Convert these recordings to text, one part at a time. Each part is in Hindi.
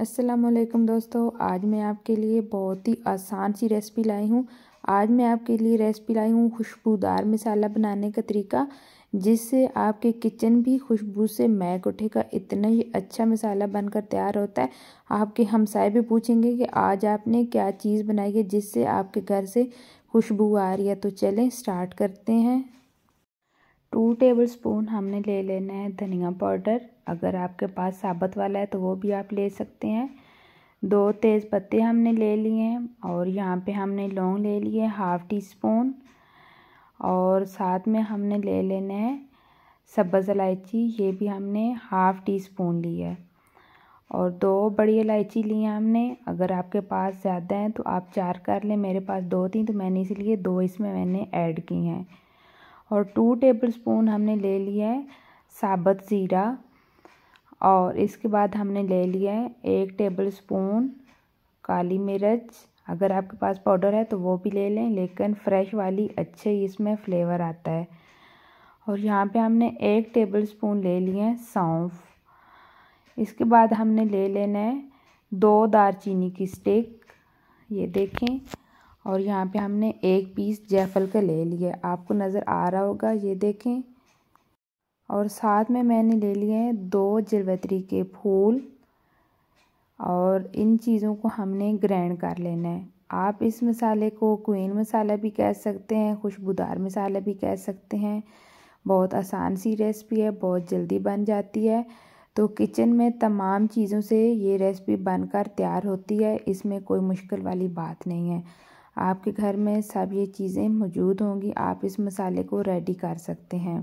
असलम दोस्तों आज मैं आपके लिए बहुत ही आसान सी रेसिपी लाई हूँ आज मैं आपके लिए रेसिपी लाई हूँ खुशबूदार मसाला बनाने का तरीका जिससे आपके किचन भी खुशबू से महक उठेगा इतना ही अच्छा मसाला बनकर तैयार होता है आपके हमसाए भी पूछेंगे कि आज आपने क्या चीज़ बनाई है जिससे आपके घर से खुशबू आ रही है तो चलें स्टार्ट करते हैं टू टेबल स्पून हमने ले लेना है धनिया पाउडर अगर आपके पास साबत वाला है तो वो भी आप ले सकते हैं दो तेज़ पत्ते हमने ले लिए हैं और यहाँ पे हमने लौंग ले लिए हाफ़ टी स्पून और साथ में हमने ले लेना है सब्ज़ इलायची ये भी हमने हाफ़ टी स्पून ली है और दो बड़ी इलायची ली है हमने अगर आपके पास ज़्यादा हैं तो आप चार कर लें मेरे पास दो थी तो मैंने इसलिए दो इसमें मैंने ऐड की हैं और टू टेबलस्पून हमने ले लिया है साबत ज़ीरा और इसके बाद हमने ले लिया है एक टेबलस्पून काली मिर्च अगर आपके पास पाउडर है तो वो भी ले लें लेकिन फ्रेश वाली अच्छे इसमें फ्लेवर आता है और यहाँ पे हमने एक टेबल स्पून ले लिए हैं सौंफ इसके बाद हमने ले लेना है दो दारचीनी की स्टिक ये देखें और यहाँ पे हमने एक पीस जैफल का ले लिया आपको नज़र आ रहा होगा ये देखें और साथ में मैंने ले लिए हैं दो जलवतरी के फूल और इन चीज़ों को हमने ग्रैंड कर लेना है आप इस मसाले को क्वीन मसाला भी कह सकते हैं खुशबूदार मसाला भी कह सकते हैं बहुत आसान सी रेसिपी है बहुत जल्दी बन जाती है तो किचन में तमाम चीज़ों से ये रेसिपी बनकर तैयार होती है इसमें कोई मुश्किल वाली बात नहीं है आपके घर में सब ये चीज़ें मौजूद होंगी आप इस मसाले को रेडी कर सकते हैं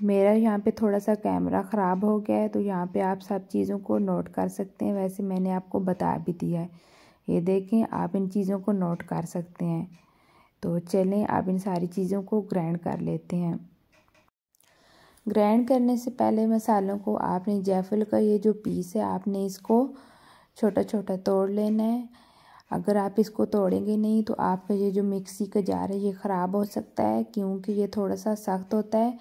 तो मेरा यहाँ पे थोड़ा सा कैमरा ख़राब हो गया है तो यहाँ पे आप सब चीज़ों को नोट कर सकते हैं वैसे मैंने आपको बता भी दिया है ये देखें आप इन चीज़ों को नोट कर सकते हैं तो चलें आप इन सारी चीज़ों को ग्राइंड कर लेते हैं ग्राइंड करने से पहले मसालों को आपने जैफल का ये जो पीस है आपने इसको छोटा छोटा तोड़ लेना है अगर आप इसको तोड़ेंगे नहीं तो आपका ये जो मिक्सी का जार है ये ख़राब हो सकता है क्योंकि ये थोड़ा सा सख्त होता है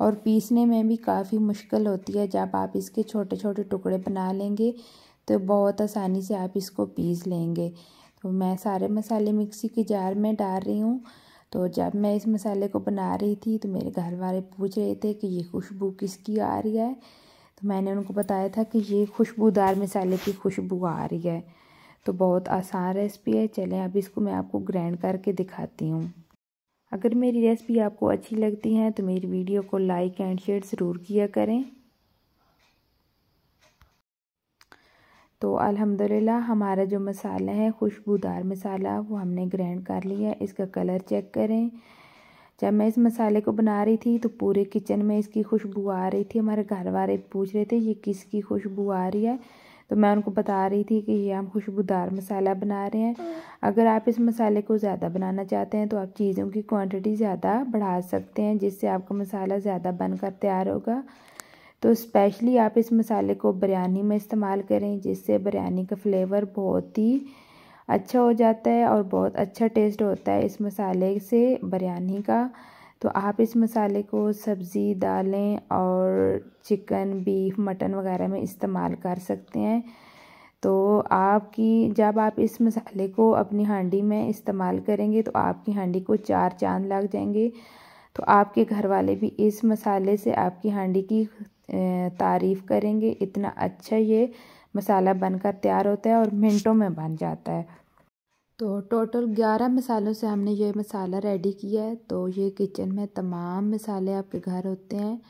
और पीसने में भी काफ़ी मुश्किल होती है जब आप इसके छोटे छोटे टुकड़े बना लेंगे तो बहुत आसानी से आप इसको पीस लेंगे तो मैं सारे मसाले मिक्सी के जार में डाल रही हूँ तो जब मैं इस मसाले को बना रही थी तो मेरे घर वाले पूछ रहे थे कि ये खुशबू किसकी आ रही है तो मैंने उनको बताया था कि ये खुशबूदार मसाले की खुशबू आ रही है तो बहुत आसान रेसिपी है चलें अब इसको मैं आपको ग्राइंड करके दिखाती हूँ अगर मेरी रेसिपी आपको अच्छी लगती है तो मेरी वीडियो को लाइक एंड शेयर ज़रूर किया करें तो अल्हम्दुलिल्लाह हमारा जो मसाला है खुशबूदार मसाला वो हमने ग्राइंड कर लिया इसका कलर चेक करें जब मैं इस मसाले को बना रही थी तो पूरे किचन में इसकी खुशबू आ रही थी हमारे घर वाले पूछ रहे थे ये किसकी खुशबू आ रही है तो मैं उनको बता रही थी कि ये हम खुशबूदार मसाला बना रहे हैं अगर आप इस मसाले को ज़्यादा बनाना चाहते हैं तो आप चीज़ों की क्वांटिटी ज़्यादा बढ़ा सकते हैं जिससे आपका मसाला ज़्यादा बनकर तैयार होगा तो स्पेशली आप इस मसाले को बिरयानी में इस्तेमाल करें जिससे बिरयानी का फ्लेवर बहुत ही अच्छा हो जाता है और बहुत अच्छा टेस्ट होता है इस मसाले से बिरयानी का तो आप इस मसाले को सब्ज़ी दालें और चिकन बीफ मटन वगैरह में इस्तेमाल कर सकते हैं तो आपकी जब आप इस मसाले को अपनी हांडी में इस्तेमाल करेंगे तो आपकी हांडी को चार चांद लग जाएंगे तो आपके घर वाले भी इस मसाले से आपकी हांडी की तारीफ़ करेंगे इतना अच्छा ये मसाला बनकर तैयार होता है और मिनटों में बन जाता है तो टोटल ग्यारह मसालों से हमने ये मसाला रेडी किया है तो ये किचन में तमाम मसाले आपके घर होते हैं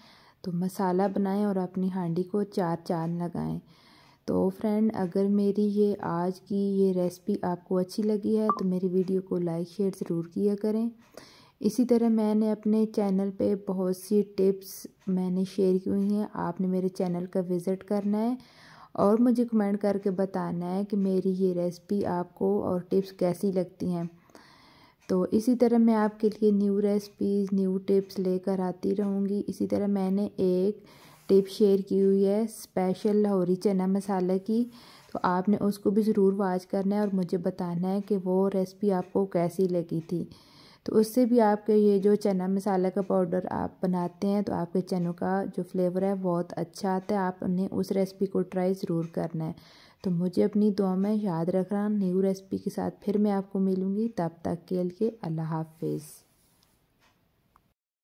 तो मसाला बनाएं और अपनी हांडी को चार चांद लगाएं तो फ्रेंड अगर मेरी ये आज की ये रेसिपी आपको अच्छी लगी है तो मेरी वीडियो को लाइक शेयर ज़रूर किया करें इसी तरह मैंने अपने चैनल पे बहुत सी टिप्स मैंने शेयर की हुई हैं आपने मेरे चैनल का विज़िट करना है और मुझे कमेंट करके बताना है कि मेरी ये रेसिपी आपको और टिप्स कैसी लगती हैं तो इसी तरह मैं आपके लिए न्यू रेसिपीज़ न्यू टिप्स लेकर आती रहूँगी इसी तरह मैंने एक टिप शेयर की हुई है स्पेशल लाहौरी चना मसाला की तो आपने उसको भी ज़रूर वाच करना है और मुझे बताना है कि वो रेसिपी आपको कैसी लगी थी तो उससे भी आपके ये जो चना मसाला का पाउडर आप बनाते हैं तो आपके चनों का जो फ्लेवर है बहुत अच्छा आता है आप उन्हें उस रेसिपी को ट्राई ज़रूर करना है तो मुझे अपनी दुआ में याद रखना न्यू रेसिपी के साथ फिर मैं आपको मिलूँगी तब तक के लिए अल्लाह हाफिज़